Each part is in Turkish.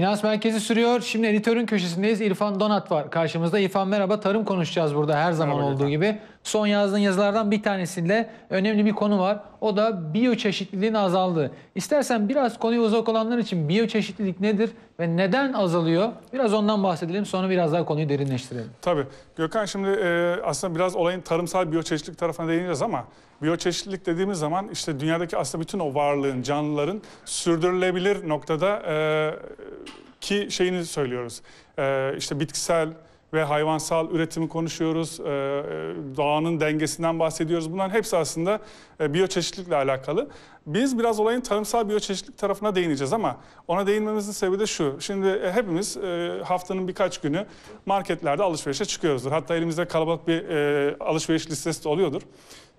Finans Merkezi sürüyor. Şimdi editörün köşesindeyiz. İrfan Donat var karşımızda. İrfan merhaba. Tarım konuşacağız burada her zaman merhaba olduğu efendim. gibi. Son yazdığın yazılardan bir tanesinde önemli bir konu var. O da biyoçeşitliliğin azaldığı. İstersen biraz konuya uzak olanlar için biyoçeşitlilik nedir ve neden azalıyor? Biraz ondan bahsedelim. Sonra biraz daha konuyu derinleştirelim. Tabii. Gökhan şimdi e, aslında biraz olayın tarımsal biyoçeşitlilik tarafına değineceğiz ama biyoçeşitlilik dediğimiz zaman işte dünyadaki aslında bütün o varlığın, canlıların sürdürülebilir noktada e, ki şeyini söylüyoruz, e, işte bitkisel ve hayvansal üretimi konuşuyoruz, ee, e, doğanın dengesinden bahsediyoruz. Bunların hepsi aslında e, biyoçeşitlikle alakalı. Biz biraz olayın tarımsal biyoçeşitlik tarafına değineceğiz ama ona değinmemizin sebebi de şu. Şimdi e, hepimiz haftanın birkaç günü marketlerde alışverişe çıkıyoruzdur. Hatta elimizde kalabalık bir alışveriş listesi de oluyordur.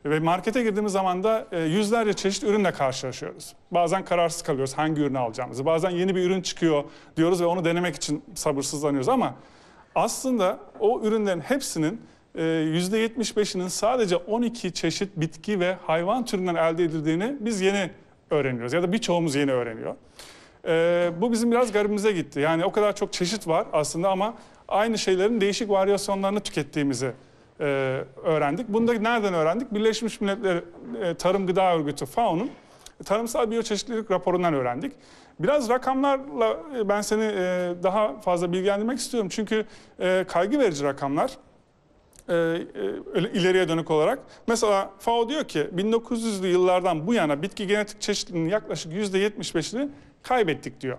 Ve markete girdiğimiz zaman da e, yüzlerce çeşit ürünle karşılaşıyoruz. Bazen kararsız kalıyoruz hangi ürünü alacağımızı. Bazen yeni bir ürün çıkıyor diyoruz ve onu denemek için sabırsızlanıyoruz ama aslında o ürünlerin hepsinin %75'inin e, sadece 12 çeşit bitki ve hayvan türünden elde edildiğini biz yeni öğreniyoruz ya da birçoğumuz yeni öğreniyor. E, bu bizim biraz garibimize gitti. Yani o kadar çok çeşit var aslında ama aynı şeylerin değişik varyasyonlarını tükettiğimizi e, öğrendik. Bunu da nereden öğrendik? Birleşmiş Milletler e, Tarım Gıda Örgütü FAO'nun tarımsal biyoçeşitlilik raporundan öğrendik. Biraz rakamlarla e, ben seni e, daha fazla bilgilendirmek istiyorum. Çünkü e, kaygı verici rakamlar e, e, ileriye dönük olarak. Mesela FAO diyor ki 1900'lü yıllardan bu yana bitki genetik çeşitliliğinin yaklaşık %75'ini kaybettik diyor.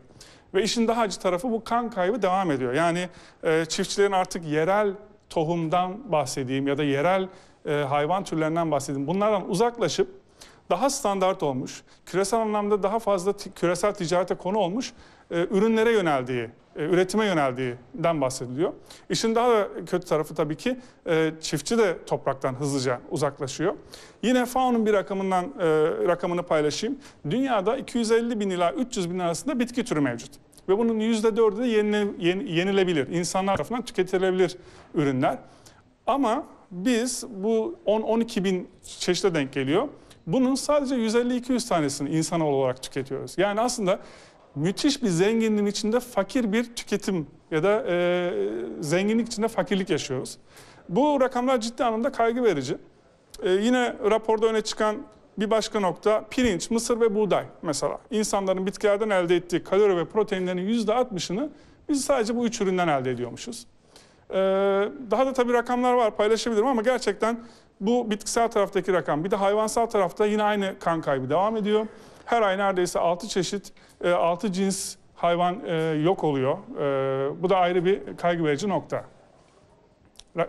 Ve işin daha acı tarafı bu kan kaybı devam ediyor. Yani e, çiftçilerin artık yerel tohumdan bahsedeyim ya da yerel e, hayvan türlerinden bahsedeyim. Bunlardan uzaklaşıp daha standart olmuş, küresel anlamda daha fazla küresel ticarete konu olmuş e, ürünlere yöneldiği, e, üretime yöneldiğinden bahsediliyor. İşin daha da kötü tarafı tabii ki e, çiftçi de topraktan hızlıca uzaklaşıyor. Yine FAO'nun bir rakamından e, rakamını paylaşayım. Dünyada 250 bin ila 300 bin arasında bitki türü mevcut. Ve bunun %4'ü de yenile, yenilebilir. İnsanlar tarafından tüketilebilir ürünler. Ama biz bu 10-12 bin çeşide denk geliyor. Bunun sadece 150-200 tanesini insan olarak tüketiyoruz. Yani aslında müthiş bir zenginliğin içinde fakir bir tüketim ya da e, zenginlik içinde fakirlik yaşıyoruz. Bu rakamlar ciddi anlamda kaygı verici. E, yine raporda öne çıkan bir başka nokta pirinç, mısır ve buğday mesela. İnsanların bitkilerden elde ettiği kalori ve proteinlerin %60'ını biz sadece bu üç üründen elde ediyormuşuz. Ee, daha da tabii rakamlar var paylaşabilirim ama gerçekten bu bitkisel taraftaki rakam. Bir de hayvansal tarafta yine aynı kan kaybı devam ediyor. Her ay neredeyse 6 çeşit, 6 e, cins hayvan e, yok oluyor. E, bu da ayrı bir kaygı verici nokta.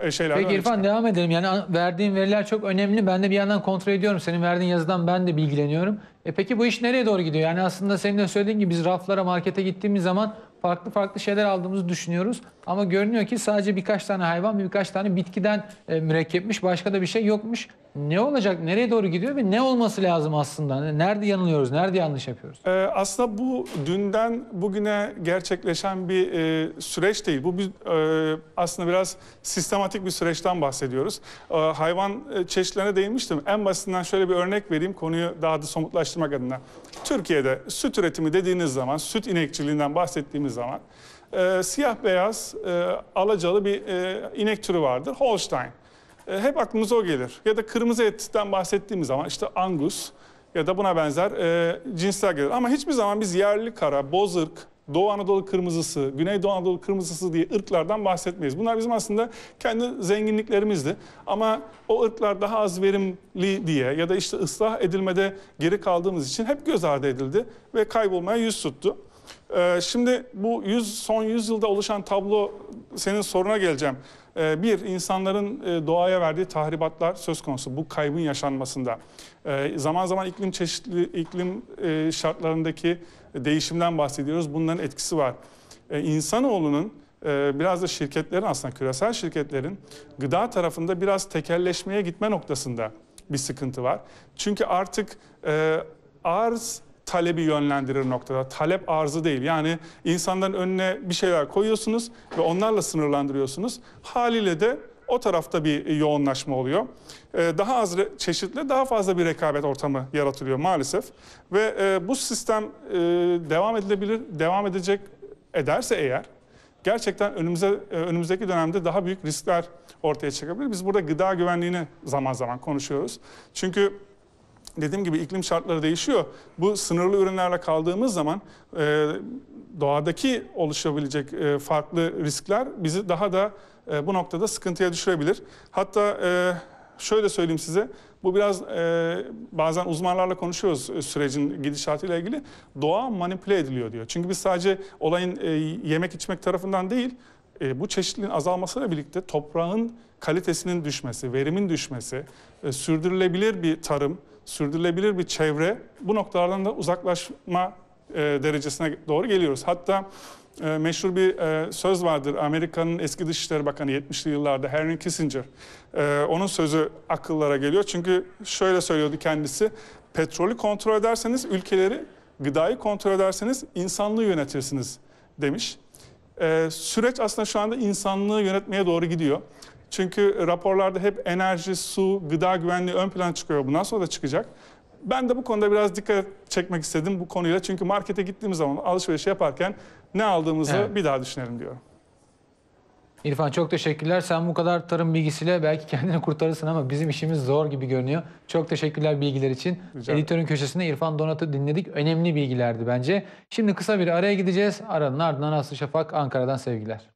E, şeyler. Peki İrfan çıkar. devam edelim. Yani verdiğin veriler çok önemli. Ben de bir yandan kontrol ediyorum. Senin verdiğin yazıdan ben de bilgileniyorum. E peki bu iş nereye doğru gidiyor? Yani aslında senin de söylediğin gibi biz raflara, markete gittiğimiz zaman farklı farklı şeyler aldığımızı düşünüyoruz. Ama görünüyor ki sadece birkaç tane hayvan, birkaç tane bitkiden e, mürekkepmiş. Başka da bir şey yokmuş ne olacak, nereye doğru gidiyor ve ne olması lazım aslında? Nerede yanılıyoruz, nerede yanlış yapıyoruz? Ee, aslında bu dünden bugüne gerçekleşen bir e, süreç değil. Bu bir, e, aslında biraz sistematik bir süreçten bahsediyoruz. Ee, e, hayvan çeşitlerine değinmiştim. En basitinden şöyle bir örnek vereyim konuyu daha da somutlaştırmak adına. Türkiye'de süt üretimi dediğiniz zaman, süt inekçiliğinden bahsettiğimiz zaman e, siyah beyaz e, alacalı bir e, inek türü vardır. Holstein. E, hep aklımıza o gelir. Ya da kırmızı etten bahsettiğimiz zaman işte angus ya da buna benzer e, cinsler gelir. Ama hiçbir zaman biz yerli kara, boz ırk, Doğu Anadolu kırmızısı, Güney Doğu Anadolu kırmızısı diye ırklardan bahsetmeyiz. Bunlar bizim aslında kendi zenginliklerimizdi. Ama o ırklar daha az verimli diye ya da işte ıslah edilmede geri kaldığımız için hep göz ardı edildi ve kaybolmaya yüz tuttu. Ee, şimdi bu yüz son yüzyılda oluşan tablo senin soruna geleceğim. Ee, bir, insanların e, doğaya verdiği tahribatlar söz konusu bu kaybın yaşanmasında. Ee, zaman zaman iklim çeşitli iklim e, şartlarındaki değişimden bahsediyoruz. Bunların etkisi var. Ee, insanoğlunun e, biraz da şirketlerin aslında küresel şirketlerin gıda tarafında biraz tekelleşmeye gitme noktasında bir sıkıntı var. Çünkü artık arz talebi yönlendirir noktada. Talep arzı değil. Yani insanların önüne bir şeyler koyuyorsunuz ve onlarla sınırlandırıyorsunuz. Haliyle de o tarafta bir yoğunlaşma oluyor. Ee, daha az çeşitli, daha fazla bir rekabet ortamı yaratılıyor maalesef. Ve e, bu sistem e, devam edilebilir, devam edecek ederse eğer gerçekten önümüze e, önümüzdeki dönemde daha büyük riskler ortaya çıkabilir. Biz burada gıda güvenliğini zaman zaman konuşuyoruz. Çünkü dediğim gibi iklim şartları değişiyor. Bu sınırlı ürünlerle kaldığımız zaman e, doğadaki oluşabilecek e, farklı riskler bizi daha da e, bu noktada sıkıntıya düşürebilir. Hatta e, şöyle söyleyeyim size, bu biraz e, bazen uzmanlarla konuşuyoruz e, sürecin gidişatıyla ilgili. Doğa manipüle ediliyor diyor. Çünkü biz sadece olayın e, yemek içmek tarafından değil, e, bu çeşitliliğin azalmasıyla birlikte toprağın kalitesinin düşmesi, verimin düşmesi, e, sürdürülebilir bir tarım, sürdürülebilir bir çevre bu noktalardan da uzaklaşma e, derecesine doğru geliyoruz. Hatta e, meşhur bir e, söz vardır. Amerika'nın eski Dışişleri Bakanı 70'li yıllarda Henry Kissinger. E, onun sözü akıllara geliyor. Çünkü şöyle söylüyordu kendisi. Petrolü kontrol ederseniz ülkeleri, gıdayı kontrol ederseniz insanlığı yönetirsiniz demiş. E, süreç aslında şu anda insanlığı yönetmeye doğru gidiyor. Çünkü raporlarda hep enerji, su, gıda güvenliği ön plan çıkıyor. Bundan sonra da çıkacak. Ben de bu konuda biraz dikkat çekmek istedim bu konuyla. Çünkü markete gittiğimiz zaman alışveriş yaparken ne aldığımızı evet. bir daha düşünelim diyorum. İrfan çok teşekkürler. Sen bu kadar tarım bilgisiyle belki kendini kurtarırsın ama bizim işimiz zor gibi görünüyor. Çok teşekkürler bilgiler için. Rica Editörün köşesinde İrfan Donat'ı dinledik. Önemli bilgilerdi bence. Şimdi kısa bir araya gideceğiz. Aranın ardından Aslı Şafak Ankara'dan sevgiler.